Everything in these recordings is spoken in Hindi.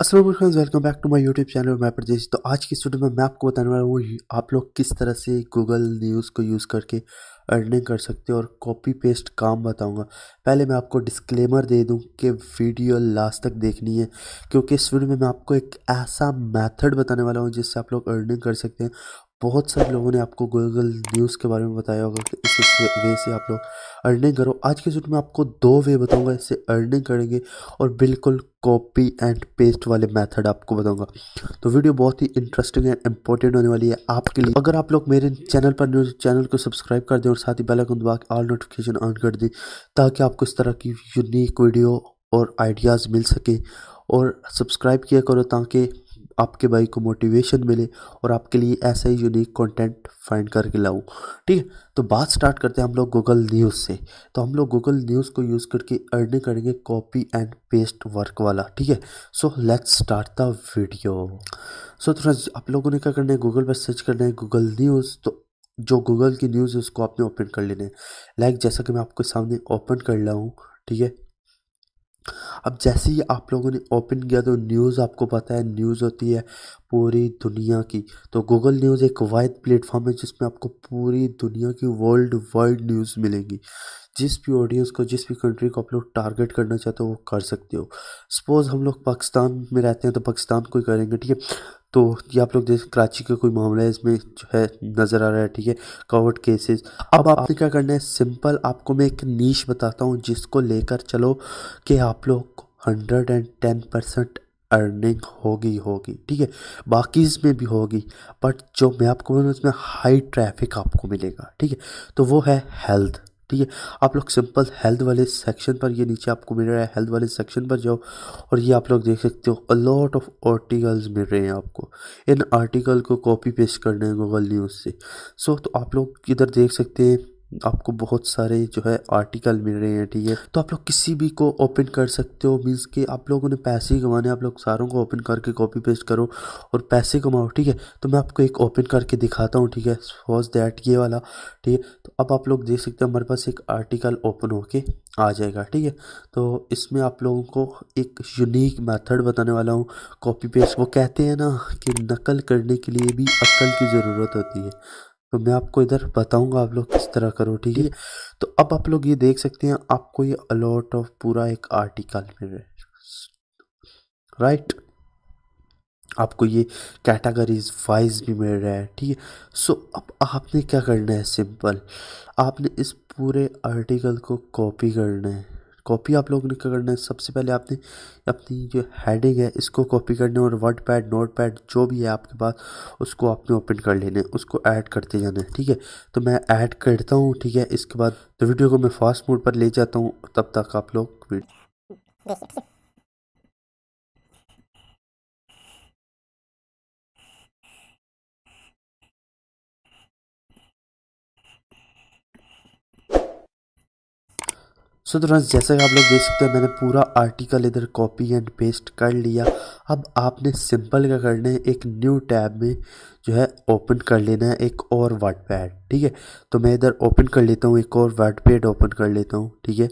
Aslam welcome back to my YouTube channel मैं प्रदेश तो आज की स्टूडियो में मैं आपको बताने वाला हूँ आप लोग किस तरह से गूगल न्यूज़ को यूज़ करके अर्निंग कर सकते हो और कॉपी पेस्ट काम बताऊंगा पहले मैं आपको डिस्क्लेमर दे दूं कि वीडियो लास्ट तक देखनी है क्योंकि इस वीडियो में मैं आपको एक ऐसा मेथड बताने वाला हूँ जिससे आप लोग अर्निंग कर सकते हैं बहुत सारे लोगों ने आपको गूगल न्यूज़ के बारे में बताया होगा कि इस इस वे से आप लोग अर्निंग करो आज के शूट में आपको दो वे बताऊंगा इससे अर्निंग करेंगे और बिल्कुल कॉपी एंड पेस्ट वाले मेथड आपको बताऊंगा तो वीडियो बहुत ही इंटरेस्टिंग एंड इम्पोर्टेंट होने वाली है आपके लिए अगर आप लोग मेरे चैनल पर न्यूज चैनल को सब्सक्राइब कर दें और साथ ही बेल दबा के ऑल नोटिफिकेशन ऑन कर दें ताकि आपको इस तरह की यूनिक वीडियो और आइडियाज़ मिल सके और सब्सक्राइब किया करो ताकि आपके भाई को मोटिवेशन मिले और आपके लिए ऐसा ही यूनिक कंटेंट फाइंड करके लाऊँ ठीक है तो बात स्टार्ट करते हैं हम लोग गूगल न्यूज़ से तो हम लोग गूगल न्यूज़ को यूज़ करके अर्निंग करेंगे कॉपी एंड पेस्ट वर्क वाला ठीक है so let's start the video so थोड़ा आप लोगों ने क्या करना है गूगल पर सर्च करना है गूगल न्यूज़ तो जो गूगल की न्यूज़ है उसको आपने ओपन कर लेना है लाइक जैसा कि मैं आपके सामने ओपन कर रहा हूँ ठीक है अब जैसे ही आप लोगों ने ओपन किया तो न्यूज़ आपको पता है न्यूज़ होती है पूरी दुनिया की तो गूगल न्यूज़ एक वाइड प्लेटफॉर्म है जिसमें आपको पूरी दुनिया की वर्ल्ड वाइड न्यूज़ मिलेगी जिस भी ऑडियंस को जिस भी कंट्री को आप लोग टारगेट करना चाहते हो वो कर सकते हो सपोज़ हम लोग पाकिस्तान में रहते हैं तो पाकिस्तान को ही करेंगे ठीक है तो ये आप लोग देख कराची का कोई मामला है इसमें जो है नज़र आ रहा है ठीक है कोविड केसेस अब आपने क्या करना है सिंपल आपको मैं एक नीच बताता हूँ जिसको लेकर चलो कि आप लोग hundred and ten percent earning होगी होगी ठीक है बाकी इसमें भी होगी बट जो मैं आपको बोलूँ उसमें हाई ट्रैफिक आपको मिलेगा ठीक है तो वो है हेल्थ ठीक है आप लोग सिंपल हेल्थ वाले सेक्शन पर ये नीचे आपको मिल रहा है हेल्थ वाले सेक्शन पर जाओ और ये आप लोग देख सकते हो अलॉट ऑफ आर्टिकल्स मिल रहे हैं आपको इन आर्टिकल को कॉपी पेस्ट करना है गूगल न्यूज़ से सो तो आप लोग इधर देख सकते हैं आपको बहुत सारे जो है आर्टिकल मिल रहे हैं ठीक है तो आप लोग किसी भी को ओपन कर सकते हो मीन्स कि आप लोगों ने पैसे ही कमाने आप लोग सारों को ओपन करके कॉपी पेस्ट करो और पैसे कमाओ ठीक है तो मैं आपको एक ओपन करके दिखाता हूँ ठीक है फॉज दैट ये वाला ठीक है तो अब आप लोग देख सकते हो हमारे पास एक आर्टिकल ओपन होके आ जाएगा ठीक है तो इसमें आप लोगों को एक यूनिक मेथड बताने वाला हूँ कॉपी पेस्ट वो कहते हैं ना कि नकल करने के लिए भी अक्ल की ज़रूरत होती है तो मैं आपको इधर बताऊंगा आप लोग किस तरह करो ठीक है तो अब आप लोग ये देख सकते हैं आपको ये अलॉट ऑफ पूरा एक आर्टिकल मिल रहा है राइट आपको ये कैटेगरीज वाइज भी मिल रहा है ठीक है सो अब आपने क्या करना है सिंपल आपने इस पूरे आर्टिकल को कॉपी करना है कॉपी आप लोगों ने क्या करना है सबसे पहले आपने अपनी जो हेडिंग है इसको कॉपी करना है और वर्ड पैड नोट पैड जो भी है आपके पास उसको आपने ओपन कर लेना है उसको ऐड करते जाना है ठीक है तो मैं ऐड करता हूँ ठीक है इसके बाद तो वीडियो को मैं फास्ट मोड पर ले जाता हूँ तब तक आप लोग सो जैसा कि आप लोग देख सकते हैं मैंने पूरा आर्टिकल इधर कॉपी एंड पेस्ट कर लिया अब आपने सिंपल क्या करना है एक न्यू टैब में जो है ओपन कर लेना है एक और वर्ड पैड ठीक है तो मैं इधर ओपन कर लेता हूँ एक और वर्ड पैड ओपन कर लेता हूँ ठीक है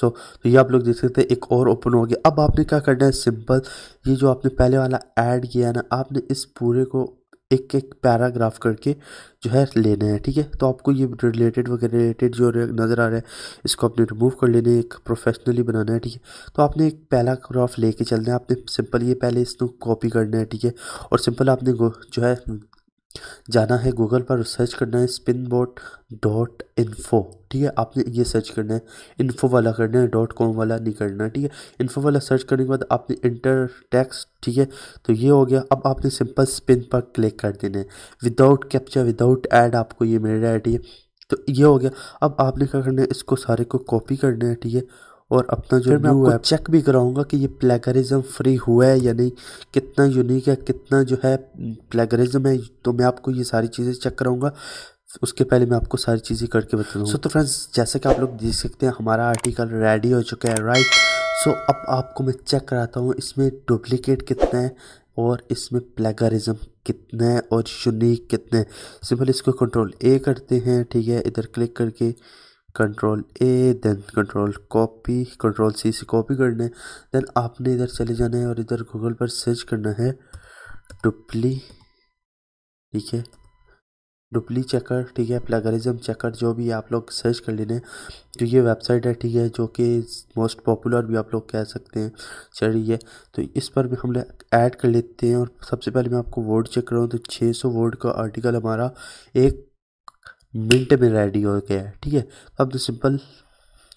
सो तो ये आप लोग देख सकते हैं एक और ओपन हो गया अब आपने क्या करना है सिंपल ये जो आपने पहले वाला ऐड किया है ना आपने इस पूरे को एक एक पैराग्राफ करके जो है लेना है ठीक है तो आपको ये रिलेटेड वगैरह रिलेटेड जो नज़र आ रहा है इसको आपने रिमूव कर लेना है एक प्रोफेशनली बनाना है ठीक है तो आपने एक पैराग्राफ लेके चलना है आपने सिंपल ये पहले इसको कॉपी करना है ठीक है और सिंपल आपने जो है जाना है गूगल पर सर्च करना है स्पिन डॉट इन्फो ठीक है आपने ये सर्च करना है इन्फो वाला करना है डॉट कॉम वाला नहीं करना ठीक है इन्फो वाला सर्च करने के बाद आपने इंटर टैक्स ठीक है तो ये हो गया अब आपने सिंपल स्पिन पर क्लिक कर देना है विदाउट कैप्चा विदाउट ऐड आपको ये मिल रहा है ठीक है तो ये हो गया अब आपने क्या करना है इसको सारे को कॉपी करना है ठीक है और अपना जो मैं आपको चेक भी कराऊंगा कि ये प्लेगरिज्म फ्री हुआ है या नहीं कितना यूनिक है कितना जो है प्लेगरिज्म है तो मैं आपको ये सारी चीज़ें चेक कराऊंगा उसके पहले मैं आपको सारी चीज़ें करके बता दूँ सो तो फ्रेंड्स जैसे कि आप लोग देख सकते हैं हमारा आर्टिकल रेडी हो चुका है राइट सो अब आपको मैं चेक कराता हूँ इसमें डुप्लीकेट कितने हैं और इसमें प्लेगरिज्म कितने हैं और यूनिक कितने हैं सिंपल इसको कंट्रोल ए करते हैं ठीक है इधर क्लिक करके control A then control copy control C से कॉपी करना है देन आपने इधर चले जाना है और इधर गूगल पर सर्च करना है डुप्ली ठीक है डुप्ली चेकर ठीक है प्लेगरिज्म चेकर जो भी आप लोग सर्च कर लेने तो ये वेबसाइट है ठीक है जो कि मोस्ट पॉपुलर भी आप लोग कह सकते हैं चल रही है तो इस पर भी हम लोग ऐड कर लेते हैं और सबसे पहले मैं आपको वर्ड चेक कर रहा हूँ तो 600 सौ वर्ड का आर्टिकल हमारा एक मिनट में रेडी हो गया है ठीक है अब तो सिंपल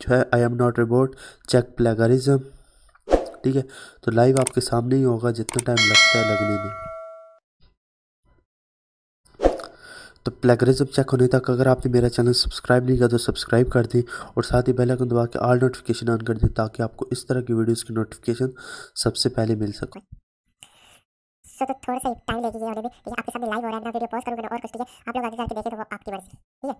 जो है I am not robot check plagiarism ठीक है तो लाइव आपके सामने ही होगा जितना टाइम लगता है लगने में तो प्लेगरिज्म चेक होने तक अगर आपने मेरा चैनल सब्सक्राइब नहीं किया तो सब्सक्राइब कर दें और साथ ही बेल आइकन दबा के ऑल नोटिफिकेशन ऑन कर दें ताकि आपको इस तरह की वीडियोस की नोटिफिकेशन सबसे पहले मिल सके सो तो थोड़ा सा टाइम लगेगी होने में आपके सामने लाइव हो रहा है ना वीडियो पोस्ट करूंगा और कुछ ठीक है आप लोग आगे जाके देखें तो वो आपकी मर्जी ठीक है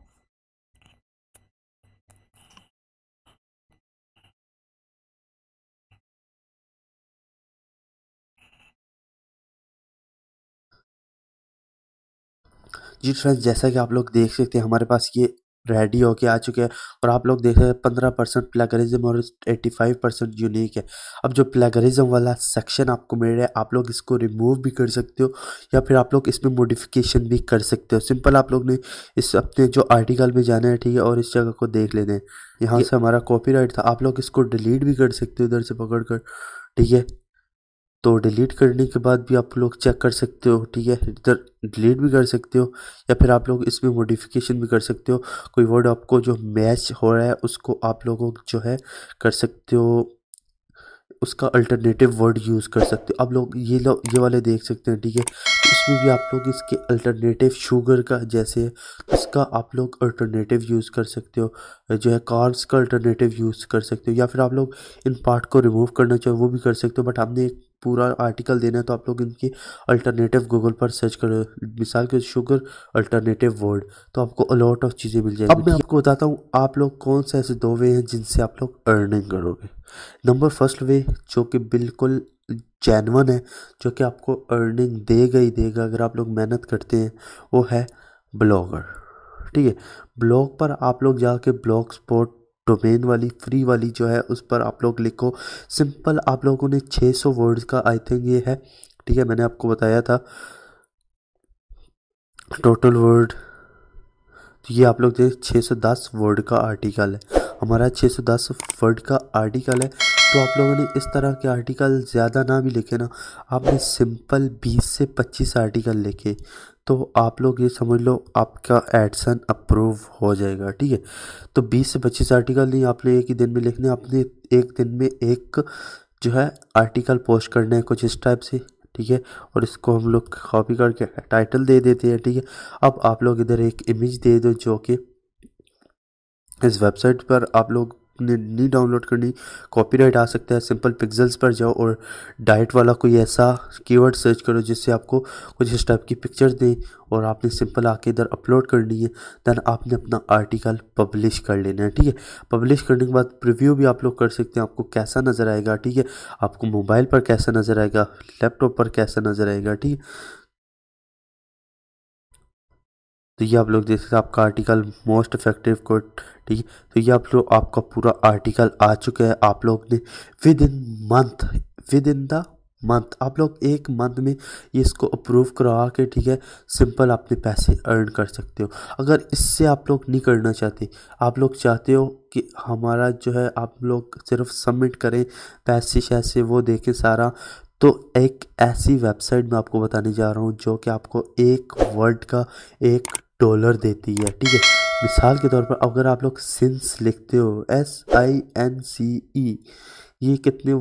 जी फ्रेंड्स जैसा कि आप लोग देख सकते हैं हमारे पास ये रेडी होके आ चुके हैं और आप लोग देख रहे हैं पंद्रह परसेंट प्लेगरिज्म और एट्टी फाइव परसेंट यूनिक है अब जो प्लेगरिज्म वाला सेक्शन आपको मिल रहा है आप लोग इसको रिमूव भी कर सकते हो या फिर आप लोग इसमें मोडिफिकेशन भी कर सकते हो सिंपल आप लोग ने इस अपने जो आर्टिकल में जाना है ठीक है और इस जगह को देख लेना है यहाँ से हमारा कॉपी था आप लोग इसको डिलीट भी कर सकते हो इधर से पकड़ कर ठीक है तो डिलीट करने के बाद भी आप लोग चेक कर सकते हो ठीक है इधर डिलीट भी कर सकते हो या फिर आप लोग इसमें मोडिफिकेशन भी कर सकते हो कोई वर्ड आपको जो मैच हो रहा है उसको आप लोगों जो है कर सकते हो उसका अल्टरनेटिव वर्ड यूज़ कर सकते हो आप लोग ये लो ये वाले देख सकते हैं ठीक है इसमें भी आप लोग इसके अल्टरनेटिव शुगर का जैसे है उसका आप लोग अल्टरनेटिव यूज़ कर सकते हो जो है कार्ड्स का अल्टरनेटिव यूज़ कर सकते हो या फिर आप लोग इन पार्ट को रिमूव करना चाहो वो भी कर सकते हो बट हमने एक पूरा आर्टिकल देना है तो आप लोग इनकी अल्टरनेटिव गूगल पर सर्च करो मिसाल के शुगर अल्टरनेटिव वर्ड तो आपको अलॉट ऑफ चीज़ें मिल जाएगी अब मैं आपको बताता हूँ आप लोग कौन से ऐसे दो वे हैं जिनसे आप लोग अर्निंग करोगे नंबर फर्स्ट वे जो कि बिल्कुल जैनवन है जो कि आपको अर्निंग देगा ही देगा अगर आप लोग मेहनत करते हैं वो है ब्लॉगर ठीक है ब्लॉग पर आप लोग जाके ब्लॉग स्पोर्ट डोमेन वाली फ्री वाली जो है उस पर आप लोग लिखो सिंपल आप लोगों ने 600 वर्ड्स का आई थिंक ये है ठीक है मैंने आपको बताया था टोटल वर्ड तो ये आप लोग देख 610 वर्ड का आर्टिकल है हमारा 610 वर्ड का आर्टिकल है तो आप लोगों ने इस तरह के आर्टिकल ज़्यादा ना भी लिखे ना आपने सिंपल 20 से 25 आर्टिकल लिखे तो आप लोग ये समझ लो आपका एडसन अप्रूव हो जाएगा ठीक है तो 20 से 25 आर्टिकल नहीं आपने एक ही दिन में लिखने आपने एक दिन में एक जो है आर्टिकल पोस्ट करना है कुछ इस टाइप से ठीक है और इसको हम लोग कॉपी करके टाइटल दे देते हैं ठीक है अब आप लोग इधर एक इमेज दे दो जो कि इस वेबसाइट पर आप लोग ने नहीं डाउनलोड करनी कॉपीराइट आ सकता है सिंपल पिक्सल्स पर जाओ और डाइट वाला कोई ऐसा कीवर्ड सर्च करो जिससे आपको कुछ इस टाइप की पिक्चर दें और आपने सिंपल आके इधर अपलोड करनी है दैन आपने अपना आर्टिकल पब्लिश कर लेना है ठीक है पब्लिश करने के बाद प्रीव्यू भी आप लोग कर सकते हैं आपको कैसा नज़र आएगा ठीक है आपको मोबाइल पर कैसा नज़र आएगा लैपटॉप पर कैसा नज़र आएगा ठीक है तो ये आप लोग देख सकते आपका आर्टिकल मोस्ट इफेक्टिव कोड ठीक है तो ये आप लोग आपका पूरा आर्टिकल आ चुका है आप लोग ने within month within the month आप लोग एक मंथ में ये इसको अप्रूव करवा के ठीक है सिंपल अपने पैसे अर्न कर सकते हो अगर इससे आप लोग नहीं करना चाहते आप लोग चाहते हो कि हमारा जो है आप लोग सिर्फ सबमिट करें पैसे शैसे वो देखें सारा तो एक ऐसी वेबसाइट मैं आपको बताने जा रहा हूँ जो कि आपको एक वर्ड का एक डॉलर देती है ठीक है मिसाल के तौर पर अगर आप लोग सिंस लिखते हो एस आई एन सी ई ये कितने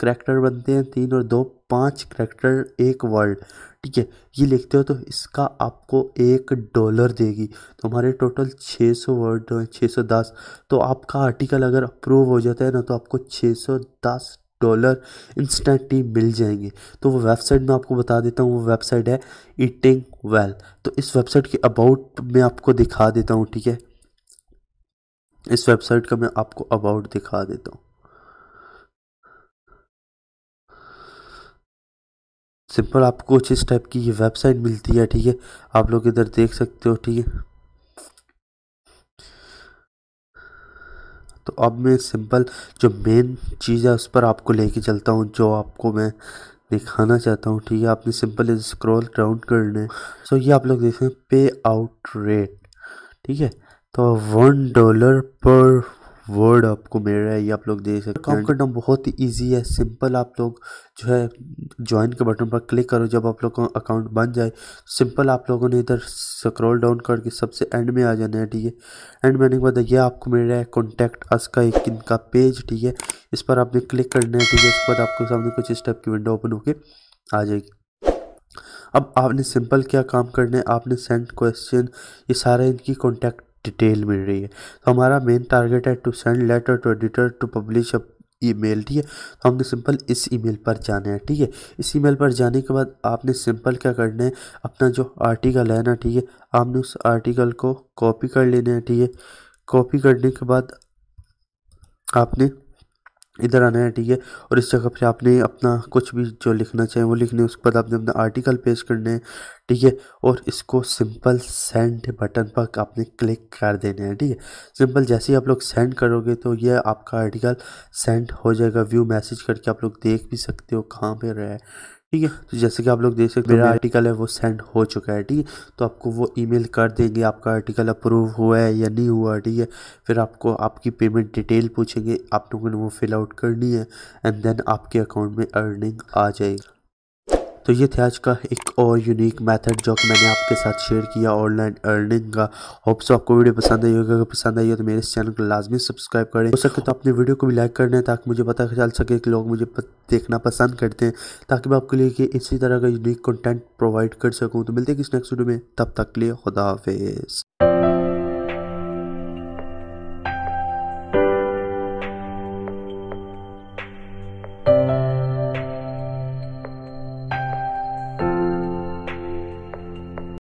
करैक्टर बनते हैं तीन और दो पाँच करैक्टर एक वर्ड ठीक है ये लिखते हो तो इसका आपको एक डॉलर देगी तो हमारे टोटल 600 वर्ड हैं 610 तो आपका आर्टिकल अगर अप्रूव हो जाता है ना तो आपको 610 डॉलर इंस्टेंटली मिल जाएंगे तो वो वेबसाइट मैं आपको बता देता हूँ वो वेबसाइट है ईटिंग वेल तो इस वेबसाइट के अबाउट मैं आपको दिखा देता हूँ ठीक है इस वेबसाइट का मैं आपको अबाउट दिखा देता हूँ सिंपल आपको कुछ इस टाइप की ये वेबसाइट मिलती है ठीक है आप लोग इधर देख सकते हो ठीक है तो अब मैं सिंपल जो मेन चीज़ है उस पर आपको लेके चलता हूँ जो आपको मैं दिखाना चाहता हूँ ठीक है आपने सिंपल स्क्रॉल डाउन करने सो ये आप लोग देख हैं पे आउट रेट ठीक है तो वन डॉलर पर वर्ड आपको मिल रहा है ये आप लोग देख सकते हैं काम करना बहुत ही ईजी है सिंपल आप लोग जो है ज्वाइन के बटन पर क्लिक करो जब आप लोग का अकाउंट बन जाए सिंपल आप लोगों ने इधर स्क्रॉल डाउन करके सबसे एंड में आ जाना है ठीक है एंड में आने के बाद ये आपको मिल रहा है कॉन्टैक्ट अस का एक इनका पेज ठीक है इस पर आपने क्लिक करना है ठीक है इसके बाद आपके सामने कुछ इस टाइप की विंडो ओपन होकर आ जाएगी अब आपने सिंपल क्या काम करना है आपने सेंड क्वेश्चन ये सारे इनकी कॉन्टैक्ट डिटेल मिल रही है तो हमारा मेन टारगेट है to send letter to editor to publish a email ठीक है तो हमने सिंपल इस ईमेल पर जाना है ठीक है इस ईमेल पर जाने के बाद आपने सिंपल क्या करना है अपना जो आर्टिकल है ना ठीक है आपने उस आर्टिकल को कॉपी कर लेना है ठीक है कॉपी करने के बाद आपने इधर आना है ठीक है और इस जगह पे आपने अपना कुछ भी जो लिखना चाहें वो लिखने उसके बाद आपने अपना आर्टिकल पेश करने हैं ठीक है और इसको सिंपल सेंड बटन पर आपने क्लिक कर देने हैं ठीक है सिंपल जैसे ही आप लोग सेंड करोगे तो ये आपका आर्टिकल सेंड हो जाएगा व्यू मैसेज करके आप लोग देख भी सकते हो कहाँ पे रहा है ठीक है तो जैसे कि आप लोग देख सकते हैं मेरा आर्टिकल है वो सेंड हो चुका है ठीक है तो आपको वो ईमेल कर देंगे आपका आर्टिकल अप्रूव हुआ है या नहीं हुआ ठीक है फिर आपको आपकी पेमेंट डिटेल पूछेंगे आप लोगों ने वो फिल आउट करनी है एंड देन आपके अकाउंट में अर्निंग आ जाएगी तो ये थे आज का एक और यूनिक मेथड जो कि मैंने आपके साथ शेयर किया ऑनलाइन अर्निंग का होप्स आपको वीडियो पसंद आई होगी अगर पसंद आई हो तो मेरे इस चैनल को लाजमी सब्सक्राइब करें हो सके तो अपने वीडियो को भी लाइक कर दें ताकि मुझे पता चल सके कि लोग मुझे देखना पसंद करते हैं ताकि मैं आपके लिए इसी तरह का यूनिक कंटेंट प्रोवाइड कर सकूँ तो मिलते हैं किस नेक्स्ट वीडियो में तब तक लिए खुदा हाफिज़